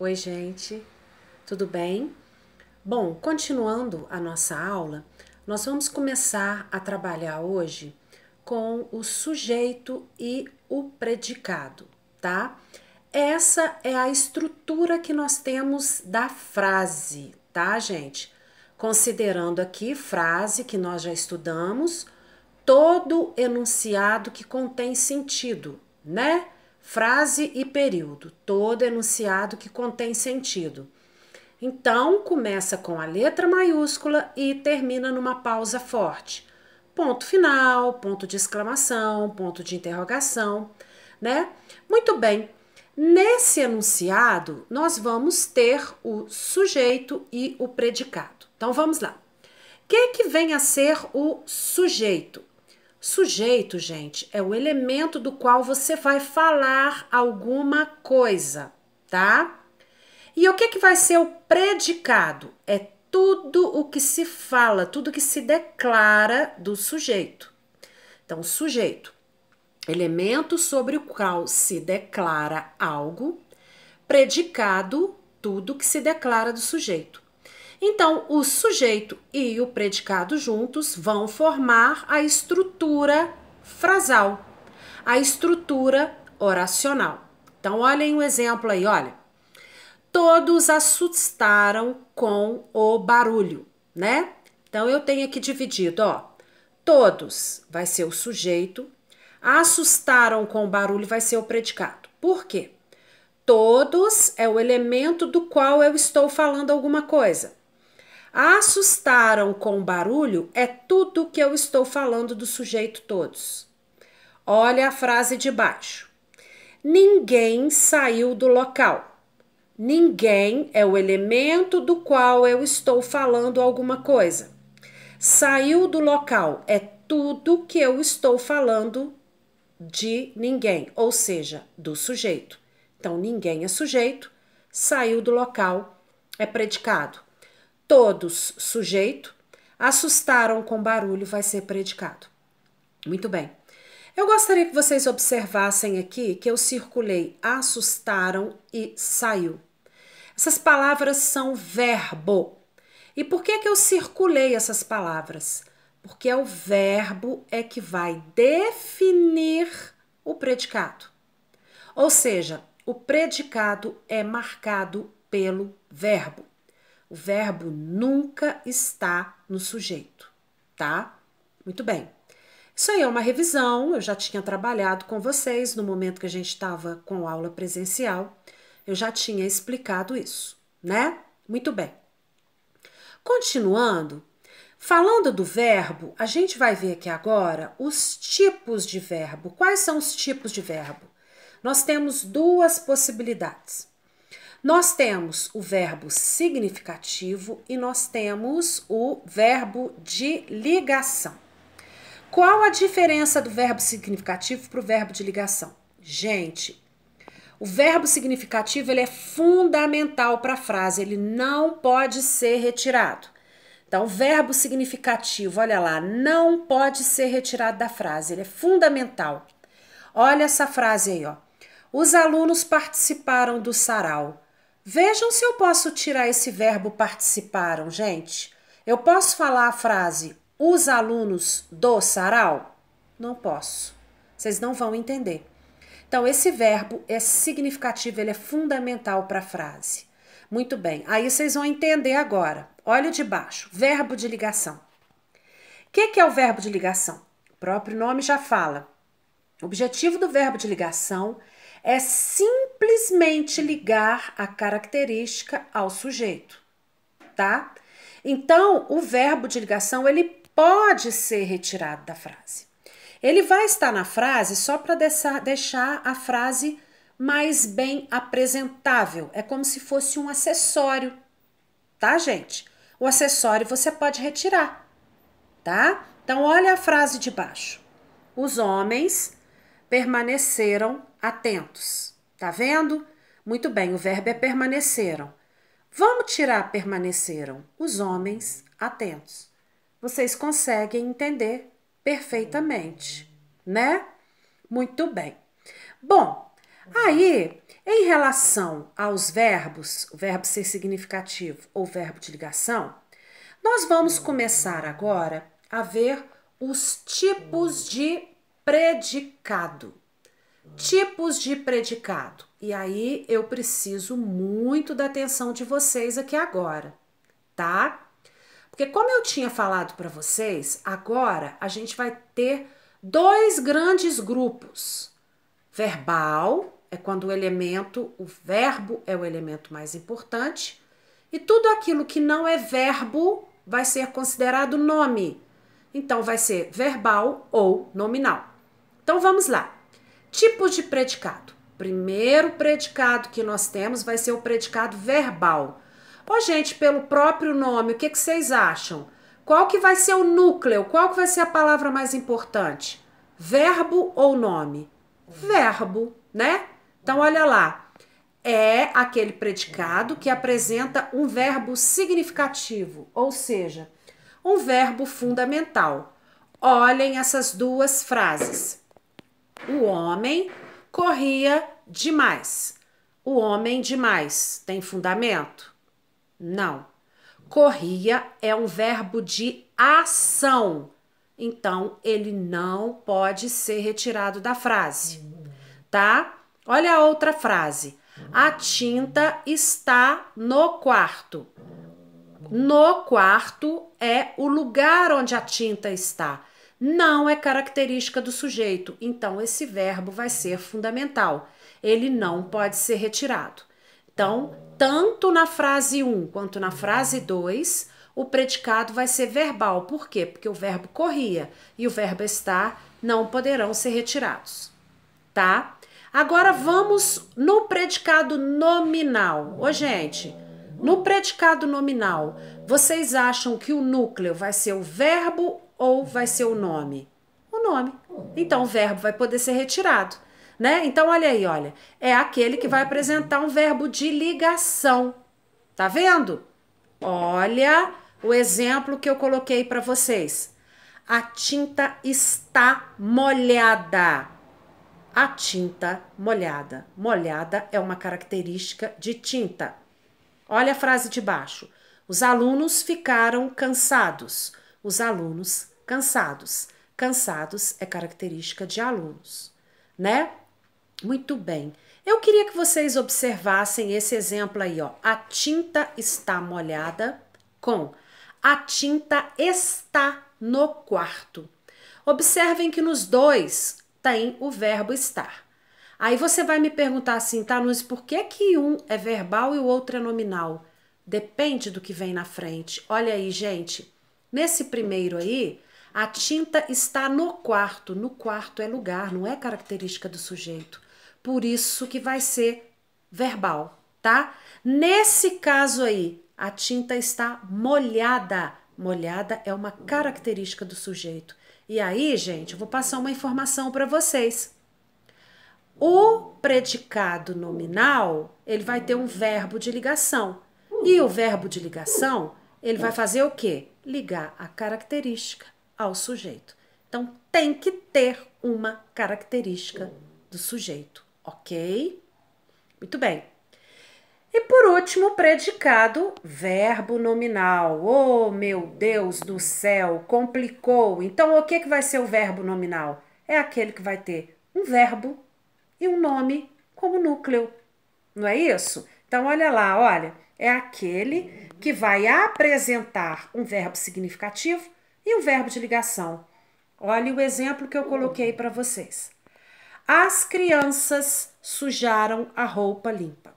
Oi, gente, tudo bem? Bom, continuando a nossa aula, nós vamos começar a trabalhar hoje com o sujeito e o predicado, tá? Essa é a estrutura que nós temos da frase, tá, gente? Considerando aqui frase que nós já estudamos, todo enunciado que contém sentido, né? frase e período, todo enunciado que contém sentido. Então, começa com a letra maiúscula e termina numa pausa forte. Ponto final, ponto de exclamação, ponto de interrogação, né? Muito bem. Nesse enunciado, nós vamos ter o sujeito e o predicado. Então vamos lá. O que, que vem a ser o sujeito? Sujeito, gente, é o elemento do qual você vai falar alguma coisa, tá? E o que, que vai ser o predicado? É tudo o que se fala, tudo que se declara do sujeito. Então, sujeito, elemento sobre o qual se declara algo, predicado, tudo que se declara do sujeito. Então, o sujeito e o predicado juntos vão formar a estrutura frasal, a estrutura oracional. Então, olhem o um exemplo aí, olha. Todos assustaram com o barulho, né? Então, eu tenho aqui dividido, ó. Todos vai ser o sujeito, assustaram com o barulho vai ser o predicado. Por quê? Todos é o elemento do qual eu estou falando alguma coisa. Assustaram com o barulho é tudo que eu estou falando do sujeito todos. Olha a frase de baixo. Ninguém saiu do local. Ninguém é o elemento do qual eu estou falando alguma coisa. Saiu do local é tudo que eu estou falando de ninguém, ou seja, do sujeito. Então, ninguém é sujeito, saiu do local é predicado todos sujeito, assustaram com barulho, vai ser predicado. Muito bem. Eu gostaria que vocês observassem aqui que eu circulei assustaram e saiu. Essas palavras são verbo. E por que, que eu circulei essas palavras? Porque é o verbo é que vai definir o predicado. Ou seja, o predicado é marcado pelo verbo. O verbo nunca está no sujeito, tá? Muito bem. Isso aí é uma revisão, eu já tinha trabalhado com vocês no momento que a gente estava com aula presencial, eu já tinha explicado isso, né? Muito bem. Continuando, falando do verbo, a gente vai ver aqui agora os tipos de verbo. Quais são os tipos de verbo? Nós temos duas possibilidades. Nós temos o verbo significativo e nós temos o verbo de ligação. Qual a diferença do verbo significativo para o verbo de ligação? Gente, o verbo significativo ele é fundamental para a frase, ele não pode ser retirado. Então, verbo significativo, olha lá, não pode ser retirado da frase, ele é fundamental. Olha essa frase aí, ó. Os alunos participaram do sarau. Vejam se eu posso tirar esse verbo participaram, gente. Eu posso falar a frase os alunos do sarau? Não posso. Vocês não vão entender. Então, esse verbo é significativo, ele é fundamental para a frase. Muito bem, aí vocês vão entender agora. Olha de baixo, verbo de ligação. O que, que é o verbo de ligação? O próprio nome já fala. O objetivo do verbo de ligação é é simplesmente ligar a característica ao sujeito, tá? Então, o verbo de ligação ele pode ser retirado da frase. Ele vai estar na frase só para deixar a frase mais bem apresentável. É como se fosse um acessório, tá, gente? O acessório você pode retirar, tá? Então, olha a frase de baixo. Os homens permaneceram atentos. Tá vendo? Muito bem, o verbo é permaneceram. Vamos tirar permaneceram os homens atentos. Vocês conseguem entender perfeitamente, né? Muito bem. Bom, aí, em relação aos verbos, o verbo ser significativo ou verbo de ligação, nós vamos começar agora a ver os tipos de predicado. Tipos de predicado. E aí eu preciso muito da atenção de vocês aqui agora, tá? Porque como eu tinha falado para vocês, agora a gente vai ter dois grandes grupos. Verbal é quando o elemento, o verbo é o elemento mais importante, e tudo aquilo que não é verbo vai ser considerado nome. Então vai ser verbal ou nominal. Então vamos lá. Tipos de predicado. Primeiro predicado que nós temos vai ser o predicado verbal. Ô, oh, gente, pelo próprio nome, o que, que vocês acham? Qual que vai ser o núcleo? Qual que vai ser a palavra mais importante? Verbo ou nome? Verbo, né? Então olha lá. É aquele predicado que apresenta um verbo significativo, ou seja, um verbo fundamental. Olhem essas duas frases. O homem corria demais. O homem demais tem fundamento? Não. Corria é um verbo de ação. Então ele não pode ser retirado da frase, tá? Olha a outra frase. A tinta está no quarto. No quarto é o lugar onde a tinta está não é característica do sujeito, então esse verbo vai ser fundamental. Ele não pode ser retirado. Então, tanto na frase 1 um, quanto na frase 2, o predicado vai ser verbal. Por quê? Porque o verbo corria e o verbo estar não poderão ser retirados. Tá? Agora vamos no predicado nominal. Ô, gente, no predicado nominal, vocês acham que o núcleo vai ser o verbo ou vai ser o nome? O nome. Então o verbo vai poder ser retirado. Né? Então olha aí, olha, é aquele que vai apresentar um verbo de ligação. Tá vendo? Olha o exemplo que eu coloquei para vocês. A tinta está molhada. A tinta molhada. Molhada é uma característica de tinta. Olha a frase de baixo. Os alunos ficaram cansados. Os alunos Cansados. Cansados é característica de alunos, né? Muito bem. Eu queria que vocês observassem esse exemplo aí, ó. A tinta está molhada com a tinta está no quarto. Observem que nos dois tem o verbo estar. Aí você vai me perguntar assim, tá, Luiz, por que, que um é verbal e o outro é nominal? Depende do que vem na frente. Olha aí, gente. Nesse primeiro aí, a tinta está no quarto, no quarto é lugar, não é característica do sujeito. Por isso que vai ser verbal, tá? Nesse caso aí, a tinta está molhada. Molhada é uma característica do sujeito. E aí, gente, eu vou passar uma informação para vocês. O predicado nominal, ele vai ter um verbo de ligação. E o verbo de ligação, ele vai fazer o quê? Ligar a característica ao sujeito. Então tem que ter uma característica do sujeito, ok? Muito bem. E por último, predicado, verbo nominal. Oh, meu Deus do céu, complicou. Então, o que, que vai ser o verbo nominal? É aquele que vai ter um verbo e um nome como núcleo, não é isso? Então, olha lá, olha, é aquele que vai apresentar um verbo significativo e o verbo de ligação. Olha o exemplo que eu coloquei para vocês. As crianças sujaram a roupa limpa.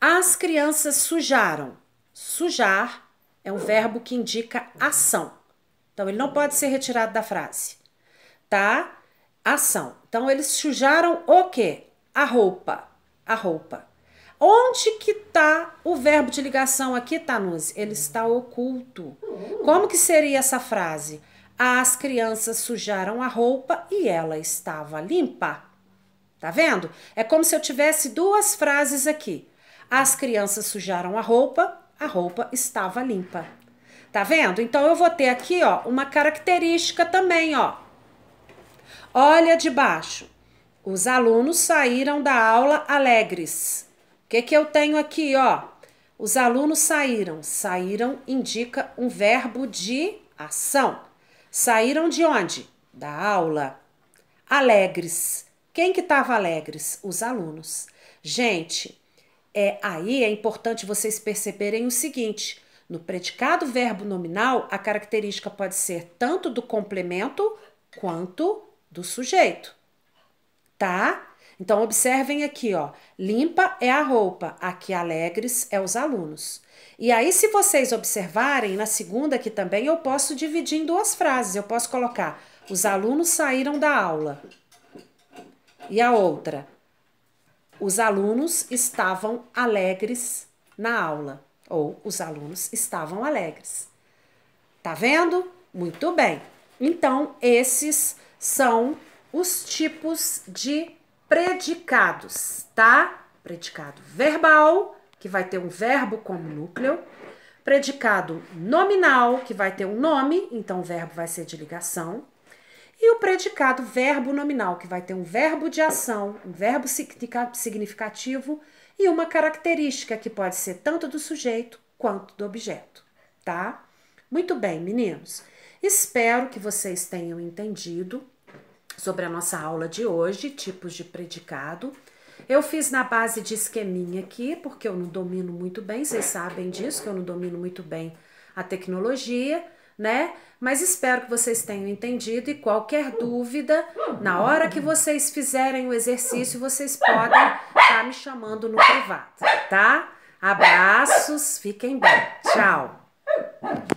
As crianças sujaram. Sujar é um verbo que indica ação. Então ele não pode ser retirado da frase. Tá? Ação. Então eles sujaram o quê? A roupa. A roupa. Onde que está o verbo de ligação aqui, Tanuse? Ele está oculto. Como que seria essa frase? As crianças sujaram a roupa e ela estava limpa. Tá vendo? É como se eu tivesse duas frases aqui. As crianças sujaram a roupa, a roupa estava limpa. Tá vendo? Então eu vou ter aqui, ó, uma característica também, ó. Olha de baixo. Os alunos saíram da aula alegres. O que, que eu tenho aqui, ó? Os alunos saíram. Saíram indica um verbo de ação. Saíram de onde? Da aula. Alegres. Quem que estava alegres? Os alunos. Gente, é aí é importante vocês perceberem o seguinte: no predicado verbo nominal, a característica pode ser tanto do complemento quanto do sujeito. Tá? Então, observem aqui, ó. Limpa é a roupa, aqui alegres é os alunos. E aí, se vocês observarem, na segunda aqui também eu posso dividir em duas frases. Eu posso colocar: os alunos saíram da aula. E a outra: os alunos estavam alegres na aula. Ou os alunos estavam alegres. Tá vendo? Muito bem. Então, esses são os tipos de predicados, tá? Predicado verbal, que vai ter um verbo como núcleo. Predicado nominal, que vai ter um nome, então o verbo vai ser de ligação. E o predicado verbo nominal, que vai ter um verbo de ação, um verbo significativo e uma característica que pode ser tanto do sujeito quanto do objeto, tá? Muito bem, meninos. Espero que vocês tenham entendido sobre a nossa aula de hoje, tipos de predicado. Eu fiz na base de esqueminha aqui, porque eu não domino muito bem, vocês sabem disso, que eu não domino muito bem a tecnologia, né? Mas espero que vocês tenham entendido e qualquer dúvida, na hora que vocês fizerem o exercício, vocês podem estar tá me chamando no privado, tá? Abraços, fiquem bem. Tchau.